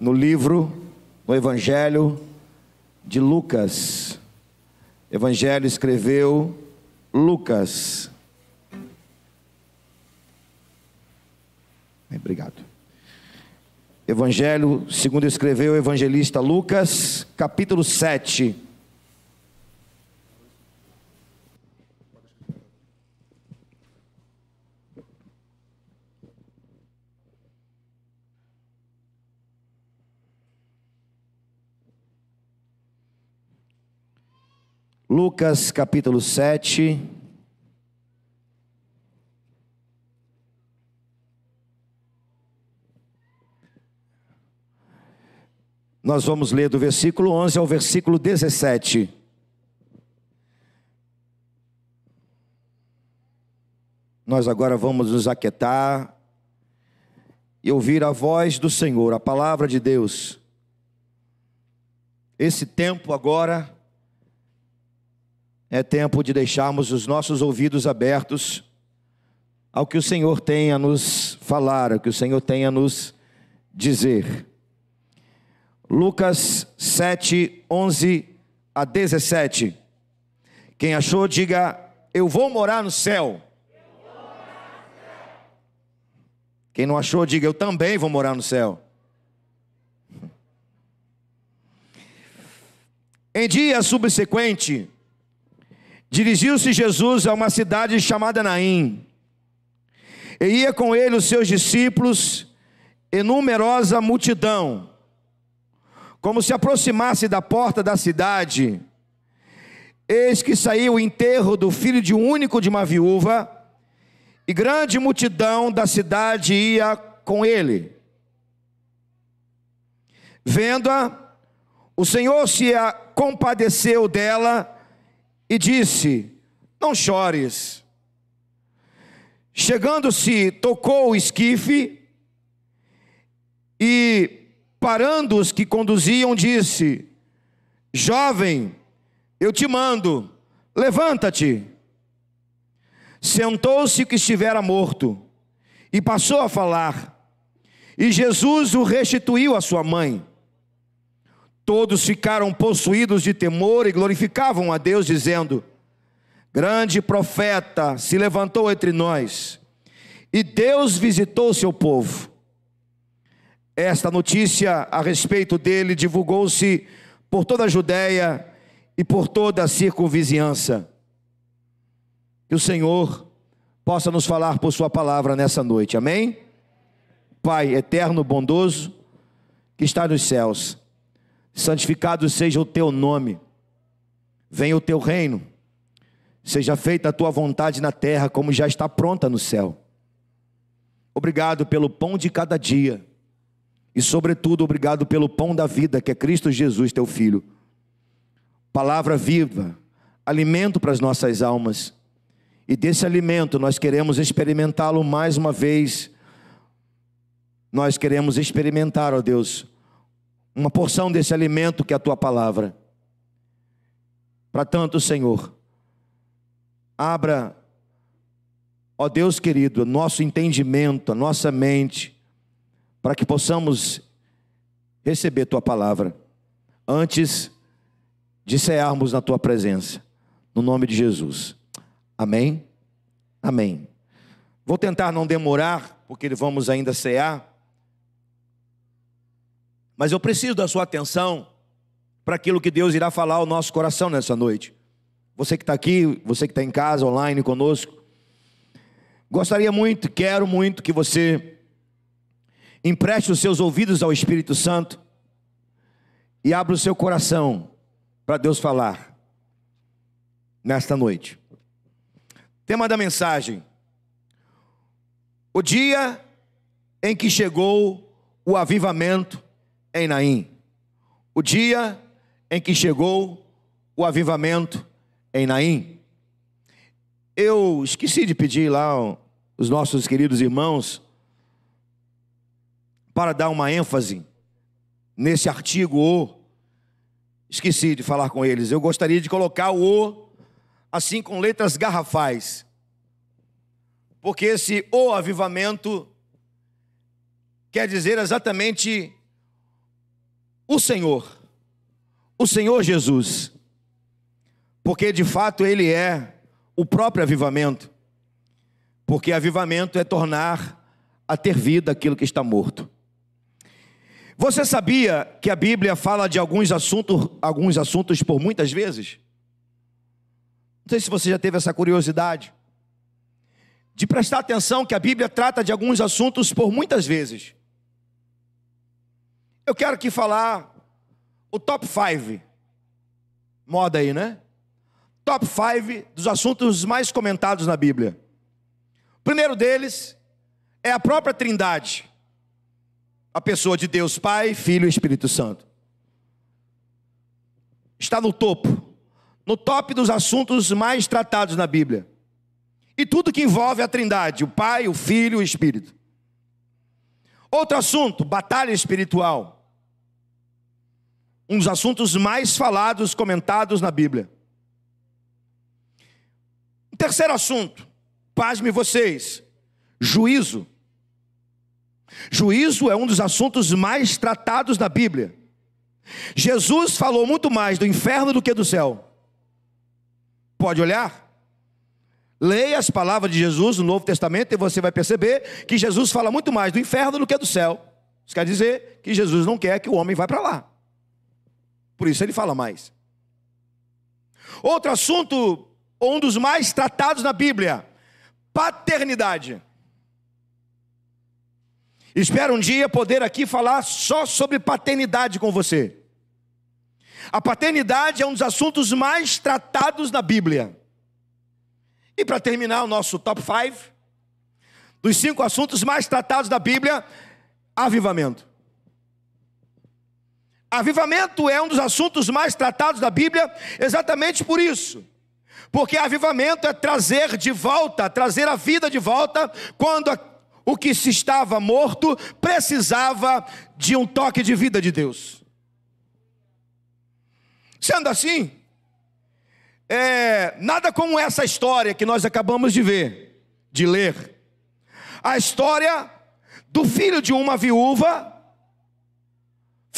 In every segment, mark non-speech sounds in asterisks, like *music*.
no livro, no Evangelho de Lucas. Evangelho escreveu Lucas. Obrigado. Evangelho, segundo escreveu o evangelista Lucas, capítulo 7 Lucas capítulo 7. Nós vamos ler do versículo 11 ao versículo 17. Nós agora vamos nos aquietar e ouvir a voz do Senhor, a palavra de Deus. Esse tempo agora é tempo de deixarmos os nossos ouvidos abertos ao que o Senhor tem a nos falar, ao que o Senhor tem a nos dizer. Lucas 7, 11 a 17. Quem achou, diga: Eu vou morar no céu. Morar no céu. Quem não achou, diga: Eu também vou morar no céu. Em dia subsequente, Dirigiu-se Jesus a uma cidade chamada Naim, e ia com ele os seus discípulos e numerosa multidão. Como se aproximasse da porta da cidade, eis que saiu o enterro do filho de um único de uma viúva, e grande multidão da cidade ia com ele. Vendo-a, o Senhor se compadeceu dela e disse: Não chores. Chegando-se, tocou o esquife e, parando os que conduziam, disse: Jovem, eu te mando, levanta-te. Sentou-se que estivera morto e passou a falar. E Jesus o restituiu à sua mãe. Todos ficaram possuídos de temor e glorificavam a Deus, dizendo: Grande profeta se levantou entre nós, e Deus visitou seu povo. Esta notícia a respeito dele divulgou-se por toda a Judéia e por toda a circunvizinhança. Que o Senhor possa nos falar por Sua palavra nessa noite, amém? Pai eterno, bondoso, que está nos céus santificado seja o teu nome, venha o teu reino, seja feita a tua vontade na terra, como já está pronta no céu. Obrigado pelo pão de cada dia, e, sobretudo, obrigado pelo pão da vida, que é Cristo Jesus, teu Filho. Palavra viva, alimento para as nossas almas, e desse alimento nós queremos experimentá-lo mais uma vez. Nós queremos experimentar, ó Deus, uma porção desse alimento que é a tua palavra. Para tanto, Senhor, abra, ó Deus querido, nosso entendimento, a nossa mente, para que possamos receber tua palavra antes de cearmos na tua presença, no nome de Jesus. Amém. Amém. Vou tentar não demorar, porque vamos ainda cear. Mas eu preciso da sua atenção para aquilo que Deus irá falar ao nosso coração nessa noite. Você que está aqui, você que está em casa, online conosco, gostaria muito, quero muito que você empreste os seus ouvidos ao Espírito Santo e abra o seu coração para Deus falar nesta noite. Tema da mensagem: O dia em que chegou o avivamento em Naim, o dia em que chegou o avivamento em Naim. Eu esqueci de pedir lá os nossos queridos irmãos para dar uma ênfase nesse artigo O. Esqueci de falar com eles. Eu gostaria de colocar o O assim com letras garrafais. Porque esse O avivamento quer dizer exatamente o Senhor, o Senhor Jesus, porque de fato Ele é o próprio avivamento, porque avivamento é tornar a ter vida aquilo que está morto. Você sabia que a Bíblia fala de alguns assuntos, alguns assuntos por muitas vezes? Não sei se você já teve essa curiosidade de prestar atenção que a Bíblia trata de alguns assuntos por muitas vezes. Eu quero aqui falar o top 5. Moda aí, né? Top 5 dos assuntos mais comentados na Bíblia. O primeiro deles é a própria Trindade. A pessoa de Deus Pai, Filho e Espírito Santo. Está no topo, no top dos assuntos mais tratados na Bíblia. E tudo que envolve a Trindade, o Pai, o Filho e o Espírito. Outro assunto, batalha espiritual um dos assuntos mais falados, comentados na Bíblia. Um terceiro assunto, pasme vocês, juízo. Juízo é um dos assuntos mais tratados na Bíblia. Jesus falou muito mais do inferno do que do céu. Pode olhar? Leia as palavras de Jesus no Novo Testamento e você vai perceber que Jesus fala muito mais do inferno do que do céu. Isso quer dizer que Jesus não quer que o homem vá para lá. Por isso ele fala mais. Outro assunto, ou um dos mais tratados na Bíblia, paternidade. Espero um dia poder aqui falar só sobre paternidade com você. A paternidade é um dos assuntos mais tratados na Bíblia. E para terminar o nosso top 5, dos cinco assuntos mais tratados da Bíblia, avivamento. Avivamento é um dos assuntos mais tratados da Bíblia, exatamente por isso. Porque avivamento é trazer de volta, trazer a vida de volta, quando o que se estava morto precisava de um toque de vida de Deus. Sendo assim, é, nada como essa história que nós acabamos de ver, de ler. A história do filho de uma viúva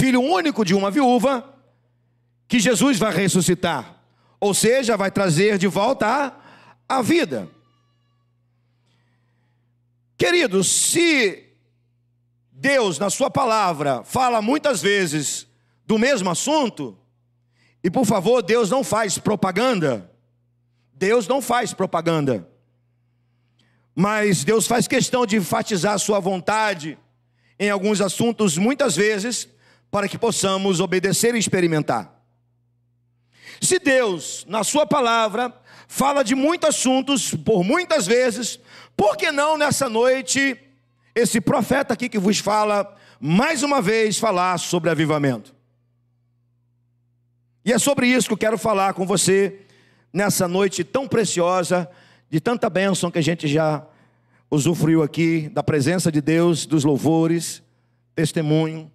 filho único de uma viúva, que Jesus vai ressuscitar, ou seja, vai trazer de volta a, a vida. Queridos, se Deus, na Sua palavra, fala muitas vezes do mesmo assunto, e por favor, Deus não faz propaganda, Deus não faz propaganda, mas Deus faz questão de enfatizar Sua vontade em alguns assuntos, muitas vezes, para que possamos obedecer e experimentar. Se Deus, na Sua palavra, fala de muitos assuntos por muitas vezes, por que não nessa noite esse profeta aqui que vos fala, mais uma vez, falar sobre avivamento? E é sobre isso que eu quero falar com você nessa noite tão preciosa, de tanta bênção que a gente já usufruiu aqui, da presença de Deus, dos louvores, testemunho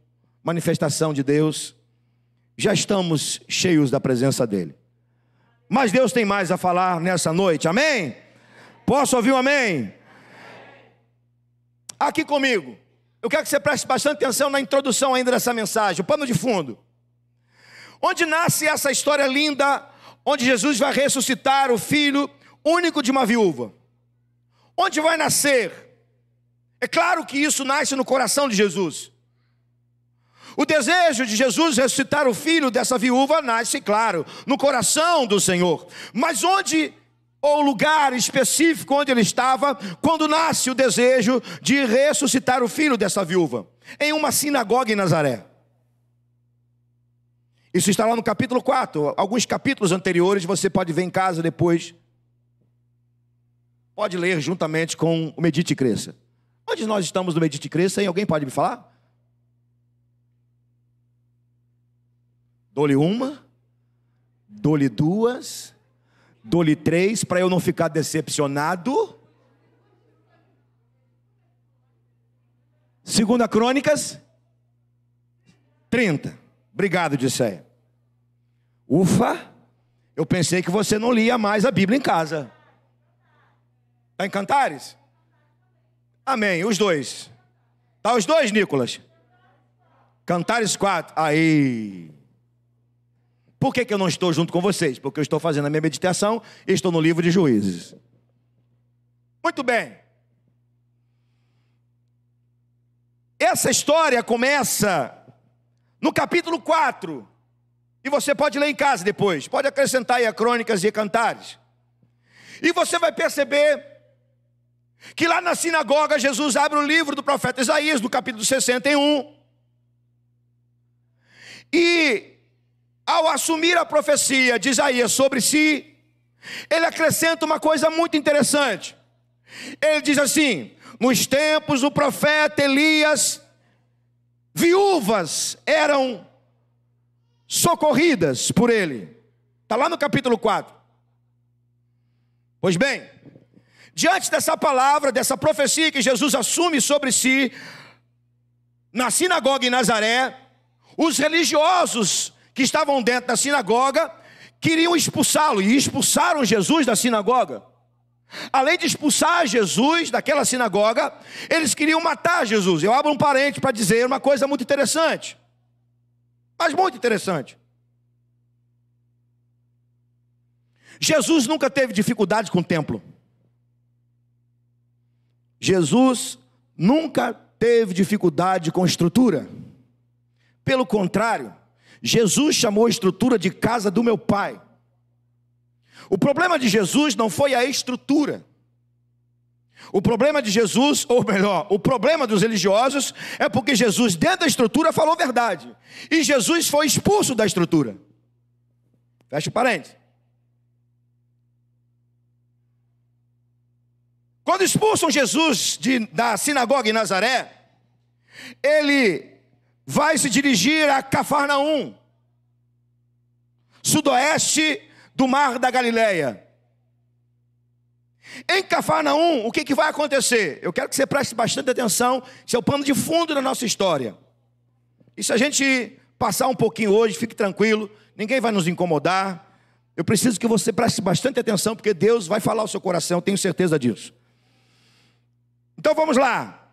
manifestação de Deus, já estamos cheios da presença dEle. Mas Deus tem mais a falar nessa noite, amém? Posso ouvir um amém? Aqui comigo, eu quero que você preste bastante atenção na introdução ainda dessa mensagem, o pano de fundo. Onde nasce essa história linda, onde Jesus vai ressuscitar o filho único de uma viúva? Onde vai nascer? É claro que isso nasce no coração de Jesus. O desejo de Jesus ressuscitar o filho dessa viúva nasce, claro, no coração do Senhor. Mas onde ou lugar específico onde ele estava quando nasce o desejo de ressuscitar o filho dessa viúva? Em uma sinagoga em Nazaré. Isso está lá no capítulo 4. Alguns capítulos anteriores você pode ver em casa depois. Pode ler juntamente com o Medite e Cresça. Onde nós estamos no Medite e Cresça? alguém pode me falar? Dou-lhe uma, dou-lhe duas, dou-lhe três, para eu não ficar decepcionado. Segunda Crônicas 30. Obrigado, Disseia. Ufa, eu pensei que você não lia mais a Bíblia em casa. Está em Cantares? Amém, os dois. Tá os dois, Nicolas? Cantares 4. Aí. Por que, que eu não estou junto com vocês? Porque eu estou fazendo a minha meditação e estou no livro de juízes. Muito bem. Essa história começa no capítulo 4. E você pode ler em casa depois. Pode acrescentar aí a crônicas e cantares. E você vai perceber que lá na sinagoga Jesus abre o livro do profeta Isaías, no capítulo 61. E ao assumir a profecia de Isaías sobre si, ele acrescenta uma coisa muito interessante. Ele diz assim: Nos tempos do profeta Elias, viúvas eram socorridas por ele. Está lá no capítulo 4. Pois bem, diante dessa palavra, dessa profecia que Jesus assume sobre si, na sinagoga em Nazaré, os religiosos que estavam dentro da sinagoga queriam expulsá-lo e expulsaram Jesus da sinagoga. Além de expulsar Jesus daquela sinagoga, eles queriam matar Jesus. Eu abro um parente para dizer uma coisa muito interessante. Mas muito interessante. Jesus nunca teve dificuldade com o templo. Jesus nunca teve dificuldade com estrutura. Pelo contrário, Jesus chamou a estrutura de casa do meu pai. O problema de Jesus não foi a estrutura. O problema de Jesus, ou melhor, o problema dos religiosos é porque Jesus, dentro da estrutura, falou verdade. E Jesus foi expulso da estrutura. Fecha parênteses. Quando expulsam Jesus de, da sinagoga em Nazaré, ele vai se dirigir a Cafarnaum, sudoeste do mar da Galileia. Em Cafarnaum, o que, que vai acontecer? Eu quero que você preste bastante atenção, isso é o pano de fundo da nossa história. E se a gente passar um pouquinho hoje, fique tranquilo, ninguém vai nos incomodar. Eu preciso que você preste bastante atenção, porque Deus vai falar o seu coração, tenho certeza disso. Então vamos lá.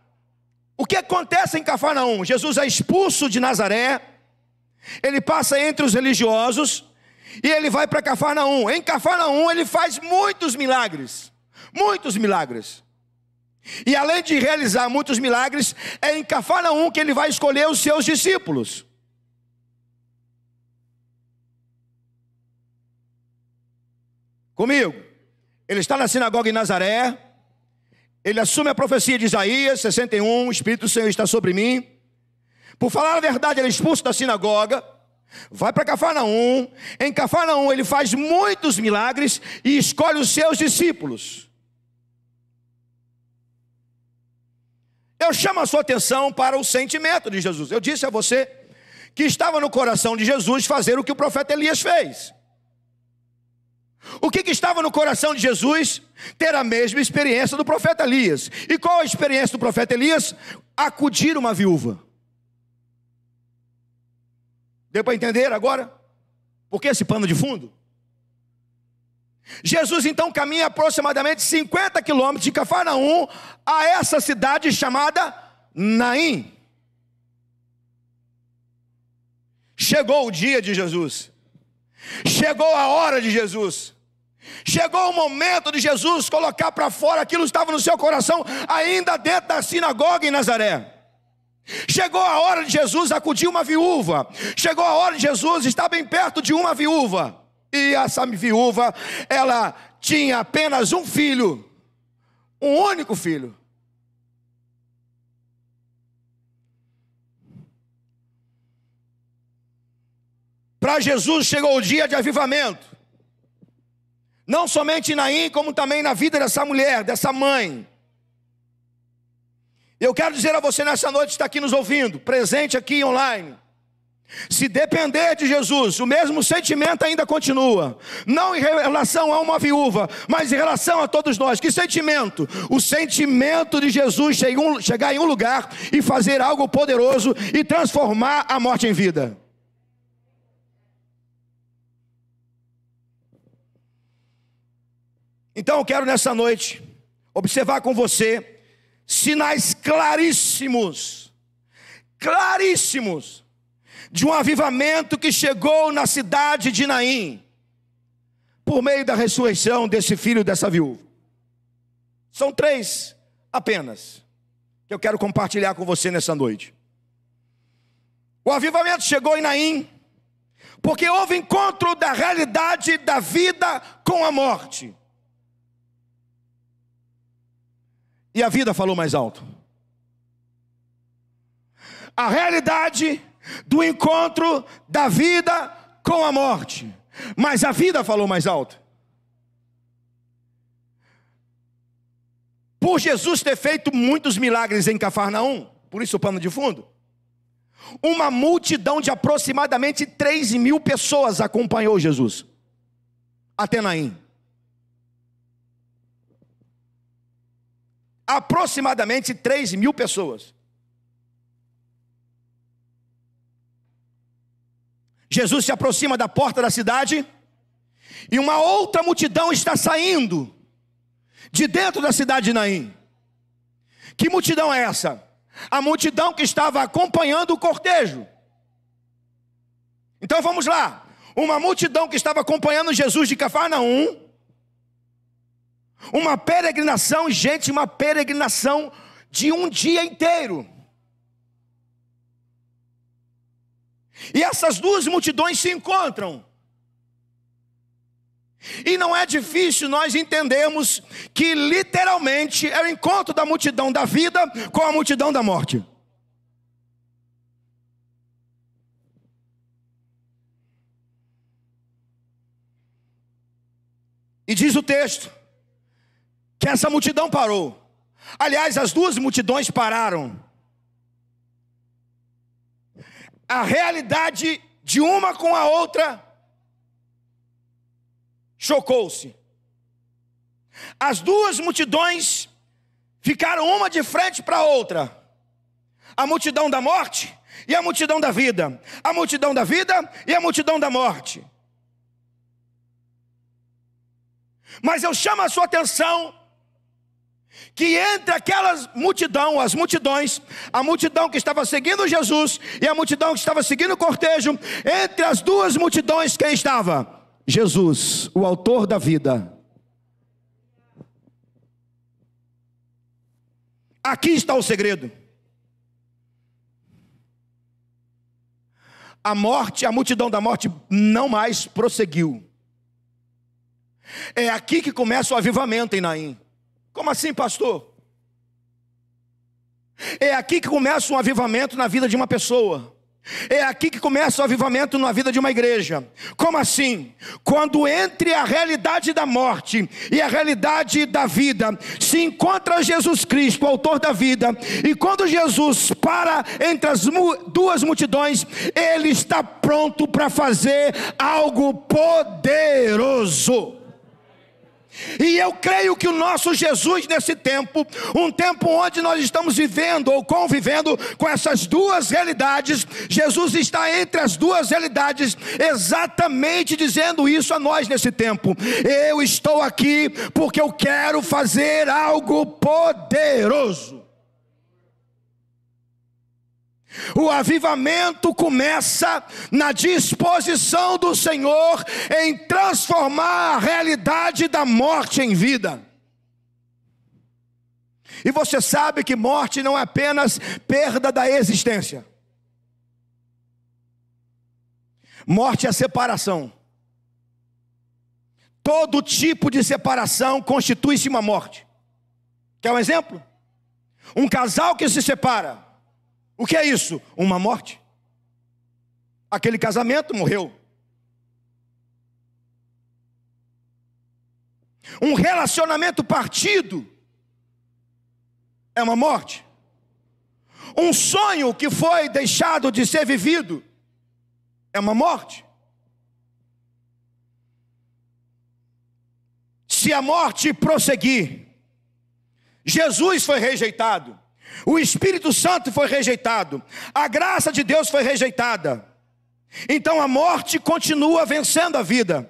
O que acontece em Cafarnaum? Jesus é expulso de Nazaré, ele passa entre os religiosos e ele vai para Cafarnaum. Em Cafarnaum ele faz muitos milagres, muitos milagres. E além de realizar muitos milagres, é em Cafarnaum que ele vai escolher os seus discípulos. Comigo, ele está na sinagoga em Nazaré, ele assume a profecia de Isaías 61, o Espírito do Senhor está sobre mim. Por falar a verdade, ele é expulso da sinagoga, vai para Cafarnaum. Em Cafarnaum, ele faz muitos milagres e escolhe os seus discípulos. Eu chamo a sua atenção para o sentimento de Jesus. Eu disse a você que estava no coração de Jesus fazer o que o profeta Elias fez. O que, que, estava no coração de Jesus? Ter a mesma experiência do profeta Elias. E qual a experiência do profeta Elias? Acudir uma viúva. Deu para entender agora? Por que esse pano de fundo? Jesus então caminha aproximadamente 50 quilômetros de Cafarnaum a essa cidade chamada Naim. Chegou o dia de Jesus. Chegou a hora de Jesus. Chegou o momento de Jesus colocar para fora aquilo que estava no seu coração, ainda dentro da sinagoga em Nazaré. Chegou a hora de Jesus acudir uma viúva. Chegou a hora de Jesus estar bem perto de uma viúva. E essa viúva, ela tinha apenas um filho, um único filho. Para Jesus chegou o dia de avivamento. Não somente em Naim, como também na vida dessa mulher, dessa mãe. Eu quero dizer a você nessa noite, está aqui nos ouvindo, presente aqui online. Se depender de Jesus, o mesmo sentimento ainda continua, não em relação a uma viúva, mas em relação a todos nós. Que sentimento? O sentimento de Jesus chegar em um lugar e fazer algo poderoso e transformar a morte em vida. Então eu quero nessa noite observar com você sinais claríssimos, claríssimos, de um avivamento que chegou na cidade de Naim, por meio da ressurreição desse filho dessa viúva. São três apenas que eu quero compartilhar com você nessa noite. O avivamento chegou em Naim, porque houve encontro da realidade da vida com a morte. E a vida falou mais alto. A realidade do encontro da vida com a morte. Mas a vida falou mais alto. Por Jesus ter feito muitos milagres em Cafarnaum, por isso o pano de fundo, uma multidão de aproximadamente 3 mil pessoas acompanhou Jesus. Até Naim. aproximadamente 3 mil pessoas. Jesus se aproxima da porta da cidade e uma outra multidão está saindo de dentro da cidade de Naim. Que multidão é essa? A multidão que estava acompanhando o cortejo. Então vamos lá. Uma multidão que estava acompanhando Jesus de Cafarnaum uma peregrinação, gente, uma peregrinação de um dia inteiro. E essas duas multidões se encontram. E não é difícil nós entendermos que literalmente é o encontro da multidão da vida com a multidão da morte. E diz o texto: que essa multidão parou. Aliás, as duas multidões pararam. A realidade de uma com a outra chocou-se. As duas multidões ficaram uma de frente para a outra. A multidão da morte e a multidão da vida. A multidão da vida e a multidão da morte. Mas eu chamo a sua atenção que entre aquelas multidão, as multidões, a multidão que estava seguindo Jesus e a multidão que estava seguindo o cortejo, entre as duas multidões, quem estava? Jesus, o autor da vida. Aqui está o segredo. A morte, a multidão da morte não mais prosseguiu. É aqui que começa o avivamento em Naim. Como assim, pastor? É aqui que começa um avivamento na vida de uma pessoa. É aqui que começa o avivamento na vida de uma igreja. Como assim? Quando entre a realidade da morte e a realidade da vida, se encontra Jesus Cristo, autor da vida, e quando Jesus para entre as duas multidões, ele está pronto para fazer algo poderoso. E eu creio que o nosso Jesus, nesse tempo, um tempo onde nós estamos vivendo ou convivendo com essas duas realidades, Jesus está entre as duas realidades, exatamente dizendo isso a nós nesse tempo. Eu estou aqui porque eu quero fazer algo poderoso. O avivamento começa na disposição do Senhor em transformar a realidade da morte em vida. E você sabe que morte não é apenas perda da existência. Morte é separação. Todo tipo de separação constitui-se uma morte. Quer um exemplo? Um casal que se separa o que é isso? Uma morte. Aquele casamento morreu. Um relacionamento partido é uma morte. Um sonho que foi deixado de ser vivido é uma morte. Se a morte prosseguir, Jesus foi rejeitado. O Espírito Santo foi rejeitado, a graça de Deus foi rejeitada. Então a morte continua vencendo a vida.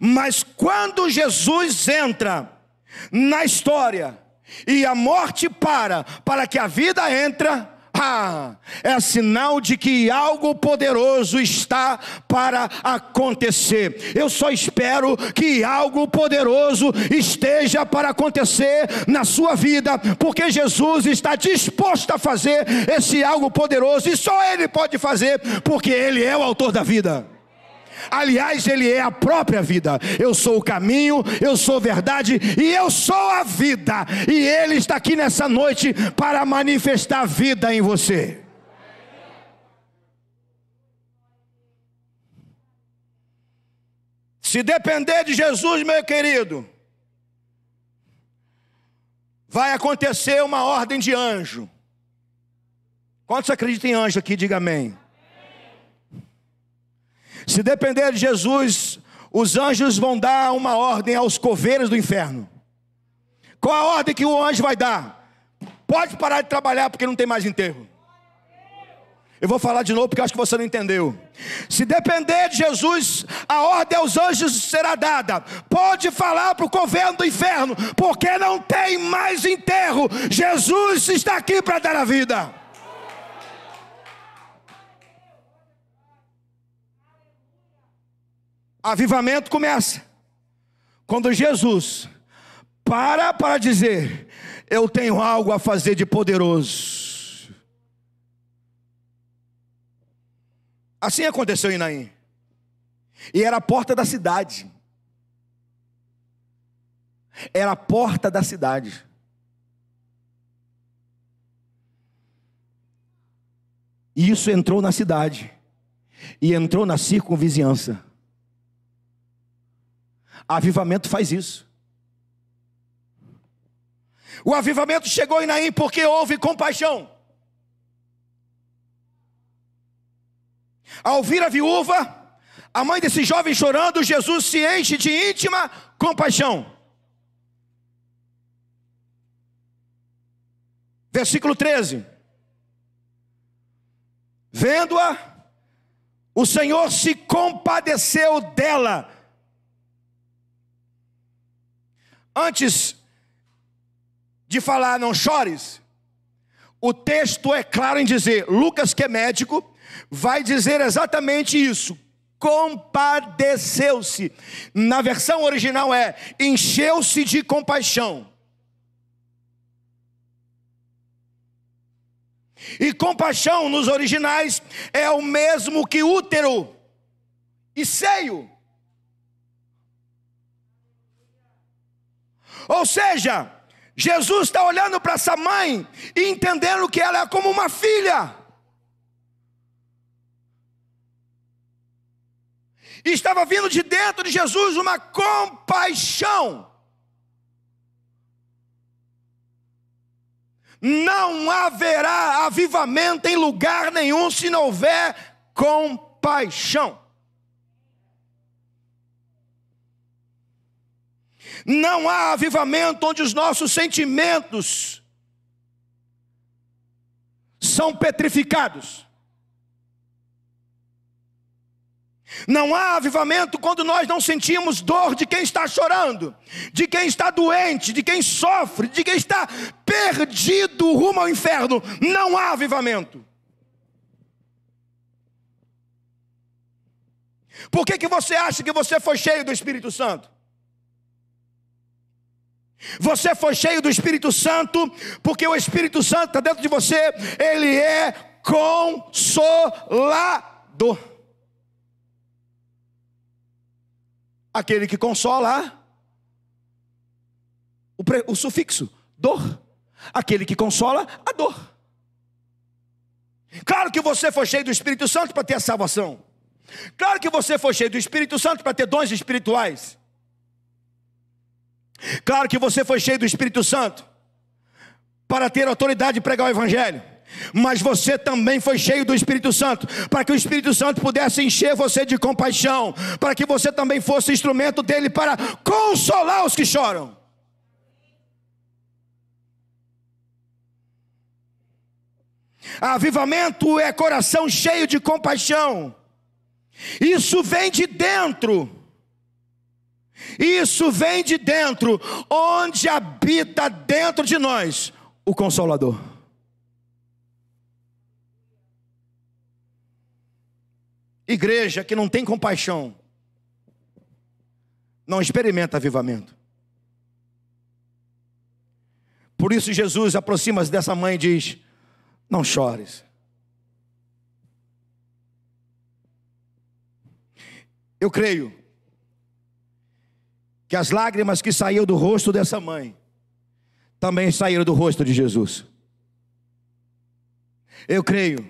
Mas quando Jesus entra na história e a morte para, para que a vida entra, ah, é sinal de que algo poderoso está para acontecer. Eu só espero que algo poderoso esteja para acontecer na sua vida, porque Jesus está disposto a fazer esse algo poderoso e só Ele pode fazer, porque Ele é o autor da vida. Aliás, ele é a própria vida. Eu sou o caminho, eu sou verdade e eu sou a vida. E ele está aqui nessa noite para manifestar vida em você. Se depender de Jesus, meu querido, vai acontecer uma ordem de anjo. Quantos acreditam em anjo aqui? Diga amém. Se depender de Jesus, os anjos vão dar uma ordem aos coveiros do inferno. Qual a ordem que o anjo vai dar? Pode parar de trabalhar porque não tem mais enterro. Eu vou falar de novo porque acho que você não entendeu. Se depender de Jesus, a ordem aos anjos será dada. Pode falar para o governo do inferno, porque não tem mais enterro. Jesus está aqui para dar a vida. Avivamento começa quando Jesus para para dizer: Eu tenho algo a fazer de poderoso. Assim aconteceu em Naim. E era a porta da cidade. Era a porta da cidade. E isso entrou na cidade. E entrou na circunvizinhança. Avivamento faz isso. O avivamento chegou em Naim porque houve compaixão. Ao vir a viúva, a mãe desse jovem chorando, Jesus se enche de íntima compaixão. Versículo 13. Vendo-a, o Senhor se compadeceu dela Antes de falar não chores, o texto é claro em dizer, Lucas, que é médico, vai dizer exatamente isso. Compadeceu-se. Na versão original é encheu-se de compaixão. E compaixão nos originais é o mesmo que útero e seio. Ou seja, Jesus está olhando para essa mãe e entendendo que ela é como uma filha. E estava vindo de dentro de Jesus uma compaixão. Não haverá avivamento em lugar nenhum se não houver compaixão. Não há avivamento onde os nossos sentimentos são petrificados. Não há avivamento quando nós não sentimos dor de quem está chorando, de quem está doente, de quem sofre, de quem está perdido rumo ao inferno. Não há avivamento. Por que, que você acha que você foi cheio do Espírito Santo? Você foi cheio do Espírito Santo, porque o Espírito Santo está dentro de você, ele é consolador. Aquele que consola, o, pre, o sufixo, dor. Aquele que consola a dor. Claro que você foi cheio do Espírito Santo para ter a salvação. Claro que você foi cheio do Espírito Santo para ter dons espirituais. Claro que você foi cheio do Espírito Santo para ter autoridade de pregar o Evangelho. Mas você também foi cheio do Espírito Santo, para que o Espírito Santo pudesse encher você de compaixão, para que você também fosse instrumento dele para consolar os que choram. Avivamento é coração cheio de compaixão. Isso vem de dentro. Isso vem de dentro, onde habita dentro de nós o Consolador. Igreja que não tem compaixão, não experimenta avivamento. Por isso, Jesus aproxima-se dessa mãe e diz: Não chores. Eu creio que as lágrimas que saíram do rosto dessa mãe também saíram do rosto de Jesus. Eu creio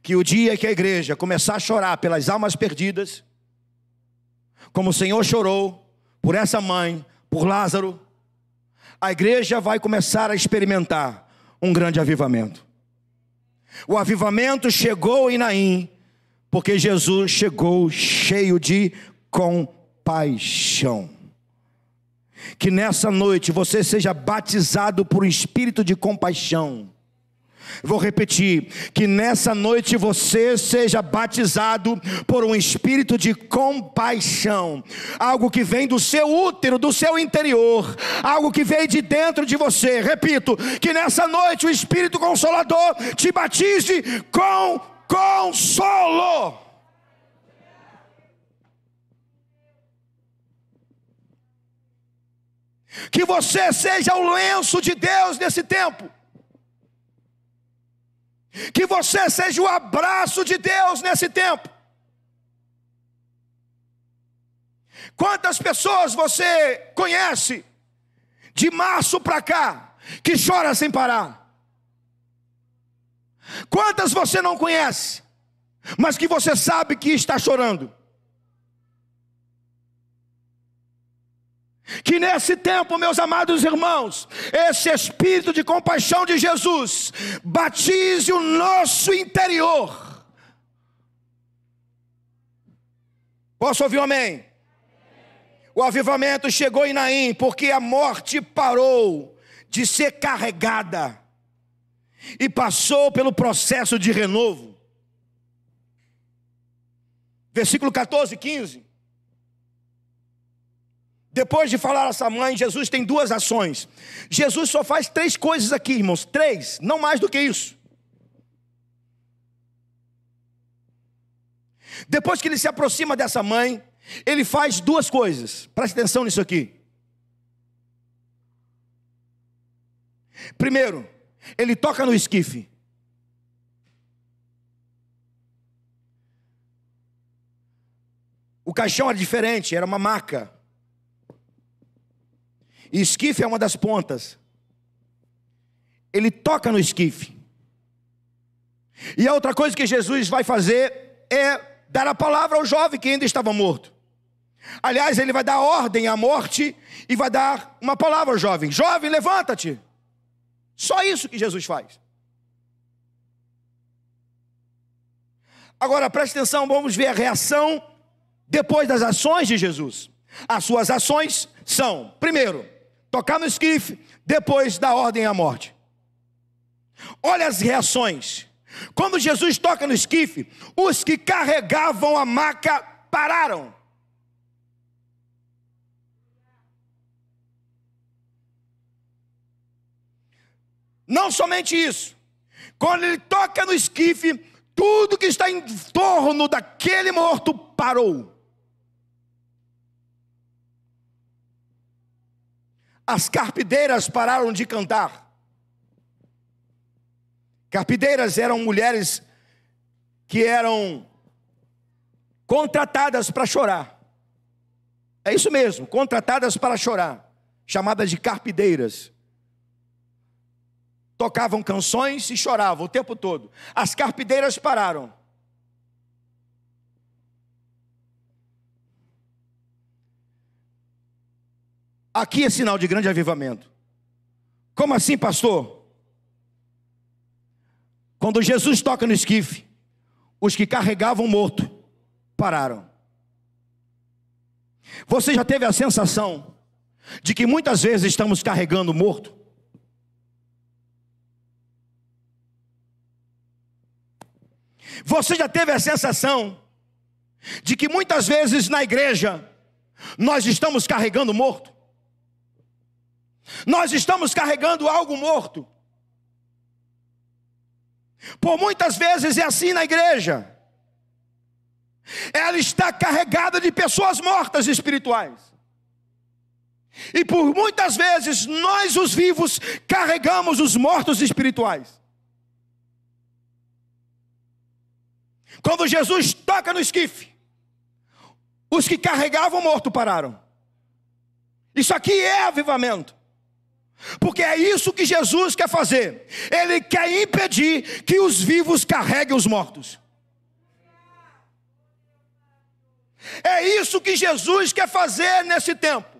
que o dia que a igreja começar a chorar pelas almas perdidas, como o Senhor chorou por essa mãe, por Lázaro, a igreja vai começar a experimentar um grande avivamento. O avivamento chegou em Naim, porque Jesus chegou cheio de compaixão que nessa noite você seja batizado por um espírito de compaixão. Vou repetir: que nessa noite você seja batizado por um espírito de compaixão, algo que vem do seu útero, do seu interior, algo que vem de dentro de você. Repito: que nessa noite o Espírito Consolador te batize com consolo. Que você seja o lenço de Deus nesse tempo. Que você seja o abraço de Deus nesse tempo. Quantas pessoas você conhece de março para cá que chora sem parar? Quantas você não conhece, mas que você sabe que está chorando? Que nesse tempo, meus amados irmãos, esse espírito de compaixão de Jesus batize o nosso interior. Posso ouvir um amém? O avivamento chegou em Naim porque a morte parou de ser carregada e passou pelo processo de renovo. Versículo 14, 15. Depois de falar a essa mãe, Jesus tem duas ações. Jesus só faz três coisas aqui, irmãos. Três, não mais do que isso. Depois que ele se aproxima dessa mãe, ele faz duas coisas. Preste atenção nisso aqui. Primeiro, ele toca no esquife. O caixão era diferente, era uma maca esquife é uma das pontas. Ele toca no esquife. E a outra coisa que Jesus vai fazer é dar a palavra ao jovem que ainda estava morto. Aliás, ele vai dar ordem à morte e vai dar uma palavra ao jovem: Jovem, levanta-te. Só isso que Jesus faz. Agora preste atenção, vamos ver a reação depois das ações de Jesus. As suas ações são, primeiro, tocar no esquife, depois dar ordem à morte. Olha as reações. Quando Jesus toca no esquife, os que carregavam a maca pararam. Não somente isso, quando ele toca no esquife, tudo que está em torno daquele morto parou. as carpideiras pararam de cantar. Carpideiras eram mulheres que eram contratadas para chorar. É isso mesmo, contratadas para chorar, chamadas de carpideiras. Tocavam canções e choravam o tempo todo. As carpideiras pararam. Aqui é sinal de grande avivamento. Como assim, pastor? Quando Jesus toca no esquife, os que carregavam o morto pararam. Você já teve a sensação de que muitas vezes estamos carregando o morto? Você já teve a sensação de que muitas vezes na igreja nós estamos carregando morto? Nós estamos carregando algo morto. Por muitas vezes é assim na igreja. Ela está carregada de pessoas mortas espirituais. E por muitas vezes nós, os vivos, carregamos os mortos espirituais. Quando Jesus toca no esquife, os que carregavam o morto pararam. Isso aqui é avivamento. Porque é isso que Jesus quer fazer. Ele quer impedir que os vivos carreguem os mortos. É isso que Jesus quer fazer nesse tempo.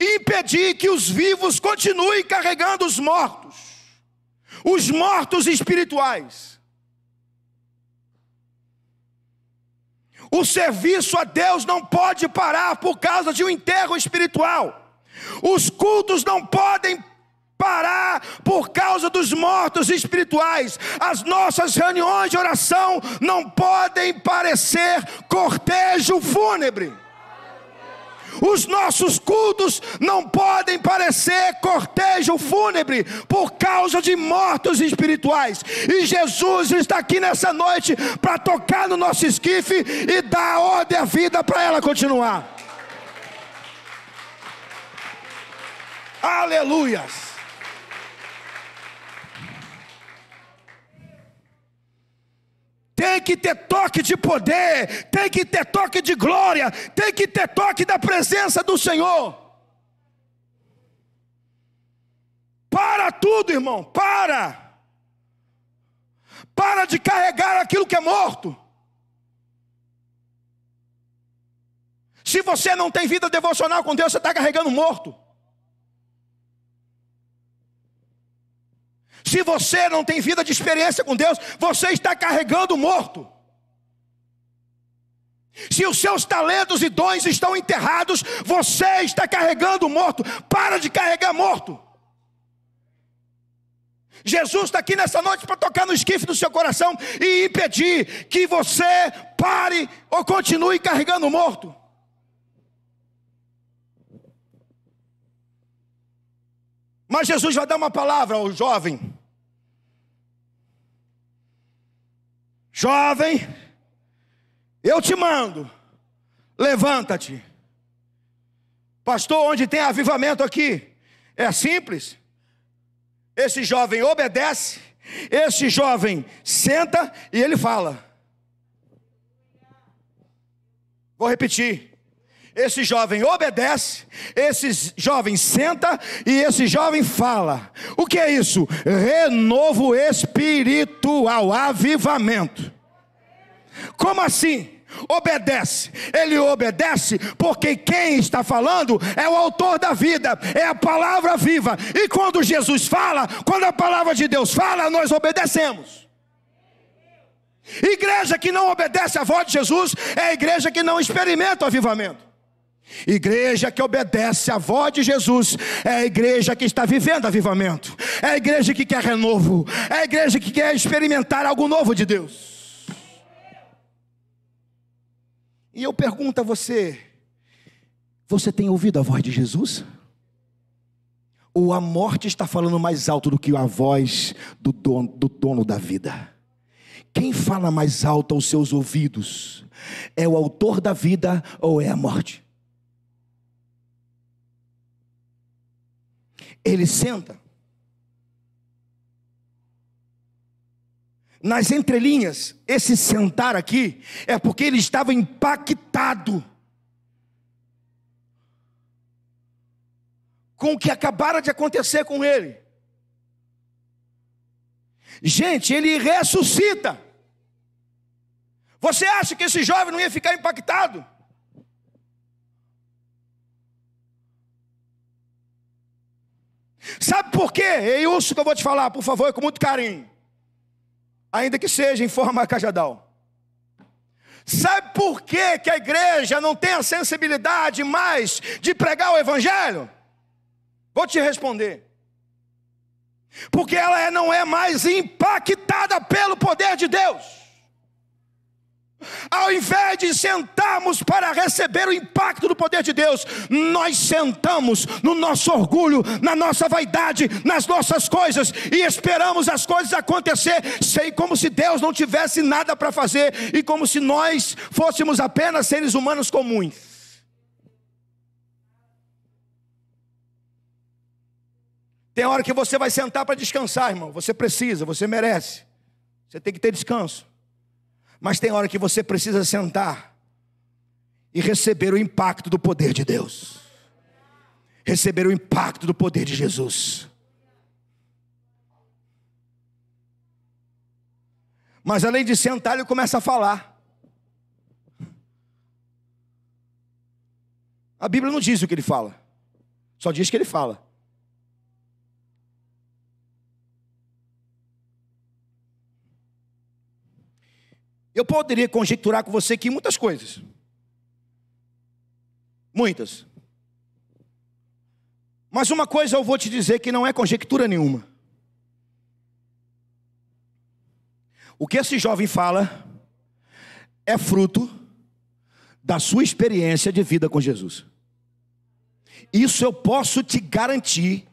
Impedir que os vivos continuem carregando os mortos, os mortos espirituais. O serviço a Deus não pode parar por causa de um enterro espiritual. Os cultos não podem parar por causa dos mortos espirituais. As nossas reuniões de oração não podem parecer cortejo fúnebre. Os nossos cultos não podem parecer cortejo fúnebre por causa de mortos espirituais. E Jesus está aqui nessa noite para tocar no nosso esquife e dar ordem à vida para ela continuar. Aleluias. Tem que ter toque de poder, tem que ter toque de glória, tem que ter toque da presença do Senhor. Para tudo, irmão, para. Para de carregar aquilo que é morto. Se você não tem vida devocional com Deus, você está carregando morto. Se você não tem vida de experiência com Deus, você está carregando morto. Se os seus talentos e dons estão enterrados, você está carregando morto. Para de carregar morto. Jesus está aqui nessa noite para tocar no esquife do seu coração e impedir que você pare ou continue carregando morto. Mas Jesus vai dar uma palavra ao jovem Jovem, eu te mando, levanta-te. Pastor, onde tem avivamento aqui? É simples. Esse jovem obedece, esse jovem senta e ele fala. Vou repetir. Esse jovem obedece, esse jovem senta e esse jovem fala. O que é isso? Renovo espiritual, avivamento. Como assim? Obedece, ele obedece, porque quem está falando é o autor da vida, é a palavra viva. E quando Jesus fala, quando a palavra de Deus fala, nós obedecemos. Igreja que não obedece à voz de Jesus é a igreja que não experimenta o avivamento. Igreja que obedece à voz de Jesus é a igreja que está vivendo avivamento, é a igreja que quer renovo, é a igreja que quer experimentar algo novo de Deus. E eu pergunto a você: você tem ouvido a voz de Jesus? Ou a morte está falando mais alto do que a voz do dono, do dono da vida? Quem fala mais alto aos seus ouvidos? É o autor da vida ou é a morte? ele senta. Nas entrelinhas, esse sentar aqui é porque ele estava impactado com o que acabara de acontecer com ele. Gente, ele ressuscita. Você acha que esse jovem não ia ficar impactado? Sabe por quê? E isso que eu vou te falar, por favor, com muito carinho. Ainda que seja em forma *laughs* cajadal. Sabe por quê que a igreja não tem a sensibilidade mais de pregar o evangelho? Vou te responder. Porque ela é, não é mais impactada pelo poder de Deus. Ao invés de sentarmos para receber o impacto do poder de Deus, nós sentamos no nosso orgulho, na nossa vaidade, nas nossas coisas e esperamos as coisas acontecer, sei como se Deus não tivesse nada para fazer e como se nós fôssemos apenas seres humanos comuns. Tem hora que você vai sentar para descansar, irmão. Você precisa, você merece. Você tem que ter descanso mas tem hora que você precisa sentar e receber o impacto do poder de Deus, receber o impacto do poder de Jesus. Mas além de sentar, ele começa a falar. A Bíblia não diz o que ele fala, só diz que ele fala. Eu poderia conjecturar com você aqui muitas coisas. Muitas. Mas uma coisa eu vou te dizer que não é conjectura nenhuma. O que esse jovem fala é fruto da sua experiência de vida com Jesus. Isso eu posso te garantir,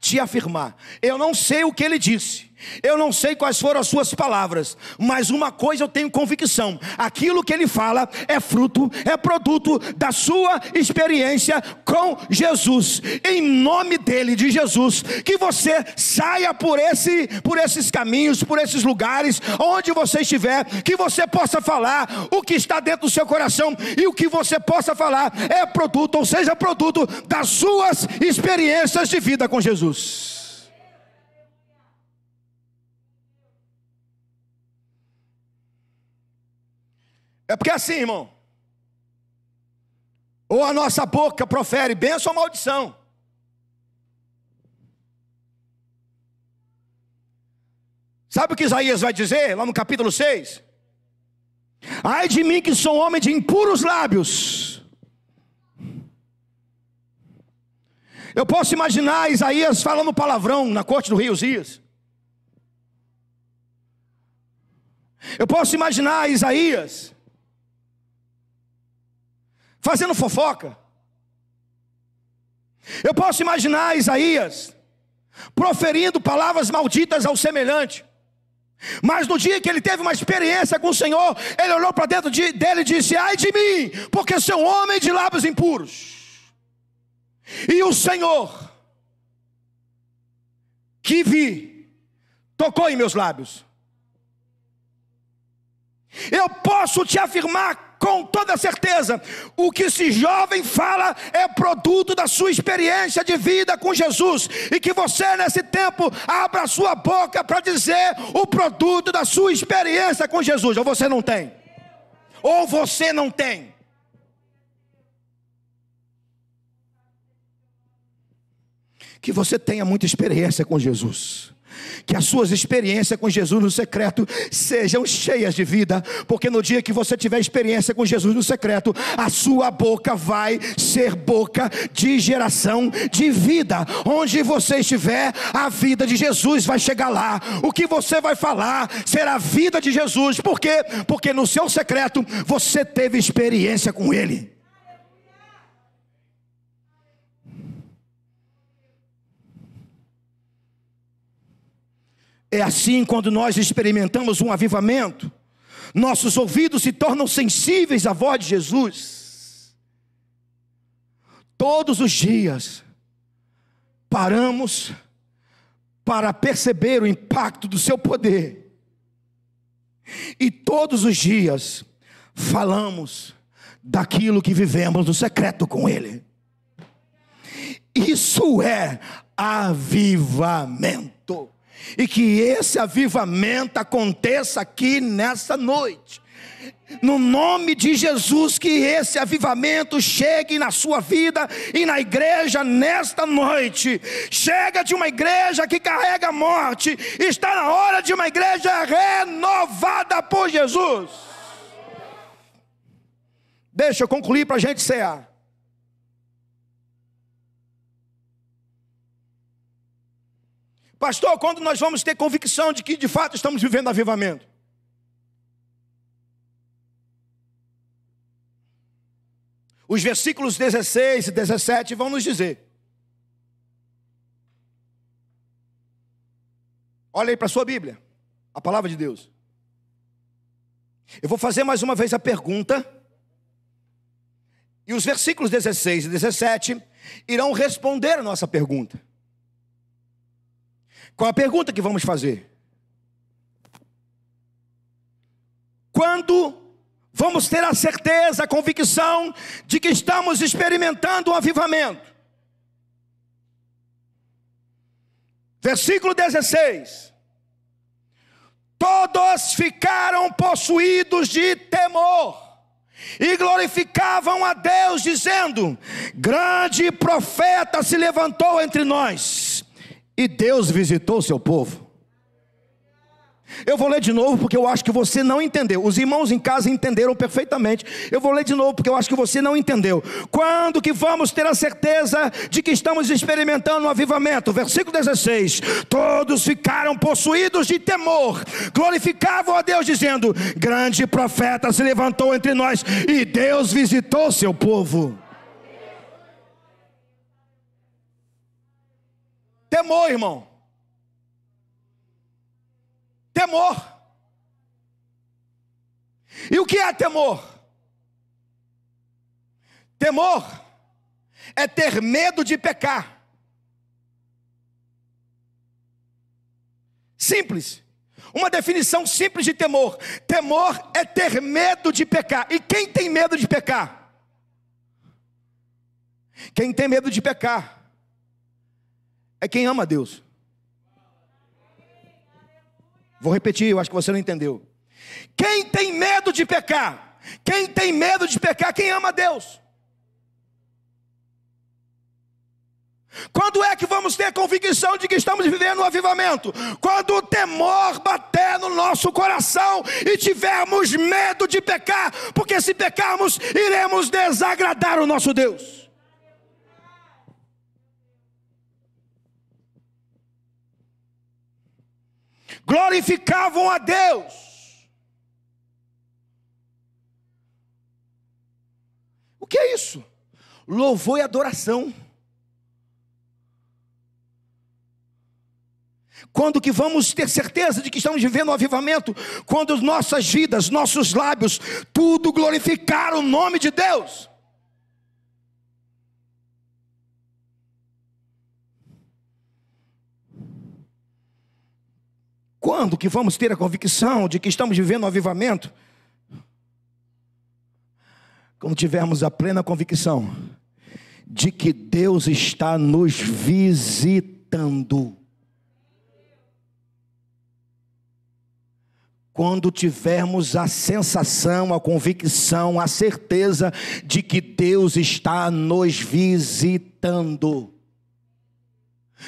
te afirmar. Eu não sei o que ele disse, eu não sei quais foram as suas palavras, mas uma coisa eu tenho convicção: aquilo que ele fala é fruto, é produto da sua experiência com Jesus. Em nome dele, de Jesus, que você saia por esse, por esses caminhos, por esses lugares, onde você estiver, que você possa falar o que está dentro do seu coração e o que você possa falar é produto, ou seja, produto das suas experiências de vida com Jesus. É porque é assim, irmão. Ou a nossa boca profere bênção ou maldição. Sabe o que Isaías vai dizer lá no capítulo 6? Ai de mim que sou homem de impuros lábios. Eu posso imaginar Isaías falando palavrão na corte do rei Uzias. Eu posso imaginar Isaías fazendo fofoca. Eu posso imaginar Isaías proferindo palavras malditas ao semelhante. Mas no dia que ele teve uma experiência com o Senhor, ele olhou para dentro de, dele e disse: Ai de mim, porque sou um homem de lábios impuros. E o Senhor, que vi, tocou em meus lábios. Eu posso te afirmar com toda certeza, o que esse jovem fala é produto da sua experiência de vida com Jesus, e que você nesse tempo abra a sua boca para dizer o produto da sua experiência com Jesus, ou você não tem, ou você não tem. Que você tenha muita experiência com Jesus que as suas experiências com Jesus no secreto sejam cheias de vida, porque no dia que você tiver experiência com Jesus no secreto, a sua boca vai ser boca de geração de vida. Onde você estiver, a vida de Jesus vai chegar lá. O que você vai falar será a vida de Jesus. Por quê? Porque no seu secreto você teve experiência com ele. É assim quando nós experimentamos um avivamento, nossos ouvidos se tornam sensíveis à voz de Jesus. Todos os dias paramos para perceber o impacto do seu poder. E todos os dias falamos daquilo que vivemos no secreto com ele. Isso é avivamento e que esse avivamento aconteça aqui nessa noite. No nome de Jesus, que esse avivamento chegue na sua vida e na igreja nesta noite. Chega de uma igreja que carrega a morte, está na hora de uma igreja renovada por Jesus. Deixa eu concluir para a gente cear. Pastor, quando nós vamos ter convicção de que de fato estamos vivendo avivamento? Os versículos 16 e 17 vão nos dizer. Olha aí para a sua Bíblia, a palavra de Deus. Eu vou fazer mais uma vez a pergunta. E os versículos 16 e 17 irão responder a nossa pergunta. Qual a pergunta que vamos fazer? Quando vamos ter a certeza, a convicção de que estamos experimentando um avivamento? Versículo 16: Todos ficaram possuídos de temor e glorificavam a Deus, dizendo: Grande profeta se levantou entre nós e Deus visitou o seu povo. Eu vou ler de novo porque eu acho que você não entendeu. Os irmãos em casa entenderam perfeitamente. Eu vou ler de novo porque eu acho que você não entendeu. Quando que vamos ter a certeza de que estamos experimentando um avivamento? Versículo 16: Todos ficaram possuídos de temor, glorificavam a Deus, dizendo: Grande profeta se levantou entre nós e Deus visitou seu povo. Temor, irmão. Temor. E o que é temor? Temor é ter medo de pecar. Simples. Uma definição simples de temor: temor é ter medo de pecar. E quem tem medo de pecar? Quem tem medo de pecar é quem ama Deus. Vou repetir, eu acho que você não entendeu. Quem tem medo de pecar? Quem tem medo de pecar? Quem ama Deus? Quando é que vamos ter convicção de que estamos vivendo um avivamento? Quando o temor bater no nosso coração e tivermos medo de pecar, porque se pecarmos, iremos desagradar o nosso Deus. glorificavam a Deus. O que é isso? Louvor e adoração. Quando que vamos ter certeza de que estamos vivendo um avivamento? Quando nossas vidas, nossos lábios, tudo glorificar o nome de Deus. Quando que vamos ter a convicção de que estamos vivendo um avivamento? Quando tivermos a plena convicção de que Deus está nos visitando. Quando tivermos a sensação, a convicção, a certeza de que Deus está nos visitando.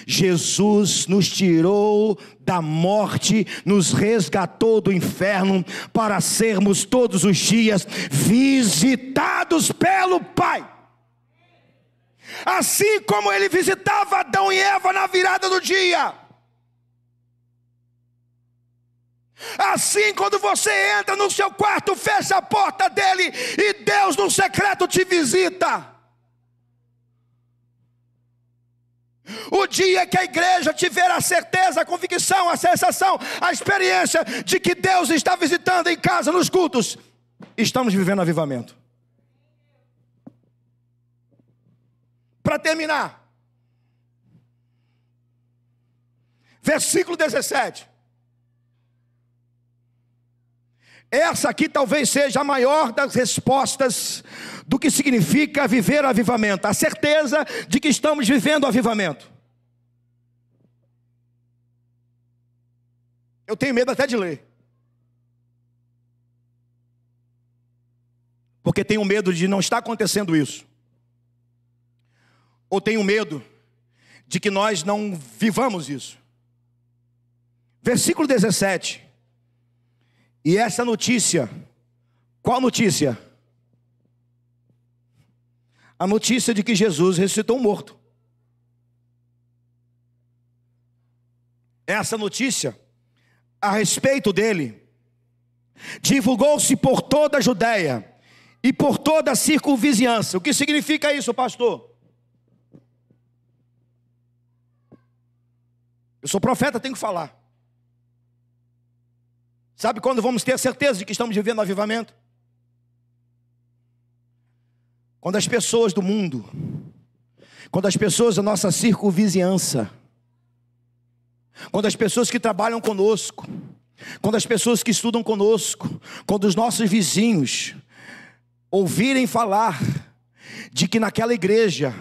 Jesus nos tirou da morte, nos resgatou do inferno, para sermos todos os dias visitados pelo Pai. Assim como ele visitava Adão e Eva na virada do dia. Assim, quando você entra no seu quarto, fecha a porta dele e Deus no secreto te visita. O dia que a igreja tiver a certeza, a convicção, a sensação, a experiência de que Deus está visitando em casa, nos cultos, estamos vivendo avivamento. Para terminar, versículo 17. Essa aqui talvez seja a maior das respostas do que significa viver o avivamento, a certeza de que estamos vivendo o avivamento. Eu tenho medo até de ler. Porque tenho medo de não estar acontecendo isso. Ou tenho medo de que nós não vivamos isso. Versículo 17 e essa notícia, qual notícia? A notícia de que Jesus ressuscitou um morto. Essa notícia, a respeito dele, divulgou-se por toda a Judéia e por toda a circunvizinhança. O que significa isso, pastor? Eu sou profeta, tenho que falar. Sabe quando vamos ter a certeza de que estamos vivendo avivamento? Quando as pessoas do mundo, quando as pessoas da nossa circunvizinhança, quando as pessoas que trabalham conosco, quando as pessoas que estudam conosco, quando os nossos vizinhos ouvirem falar de que naquela igreja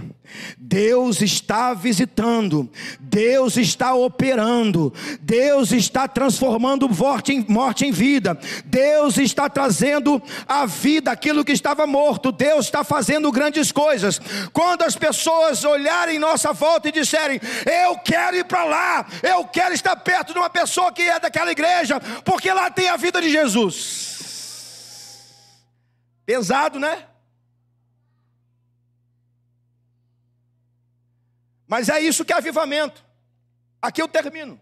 Deus está visitando, Deus está operando, Deus está transformando morte em, morte em vida, Deus está trazendo à vida aquilo que estava morto, Deus está fazendo grandes coisas. Quando as pessoas olharem em nossa volta e disserem: Eu quero ir para lá, eu quero estar perto de uma pessoa que é daquela igreja, porque lá tem a vida de Jesus. Pesado, né? Mas é isso que é avivamento. Aqui eu termino.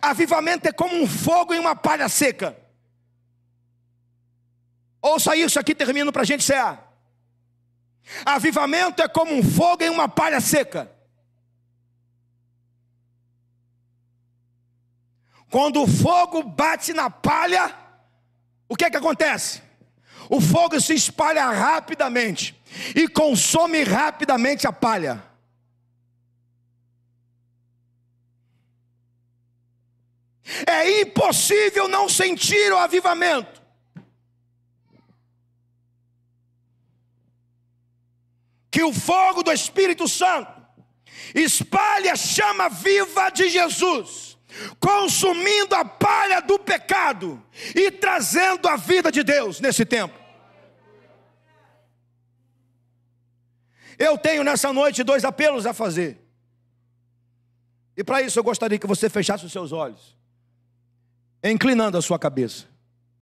Avivamento é como um fogo em uma palha seca. Ouça isso aqui, termino para a gente cear. Avivamento é como um fogo em uma palha seca. Quando o fogo bate na palha, o que é que acontece? O fogo se espalha rapidamente e consome rapidamente a palha. É impossível não sentir o avivamento. Que o fogo do Espírito Santo espalhe a chama viva de Jesus, consumindo a palha do pecado e trazendo a vida de Deus nesse tempo. Eu tenho nessa noite dois apelos a fazer. E para isso eu gostaria que você fechasse os seus olhos inclinando a sua cabeça.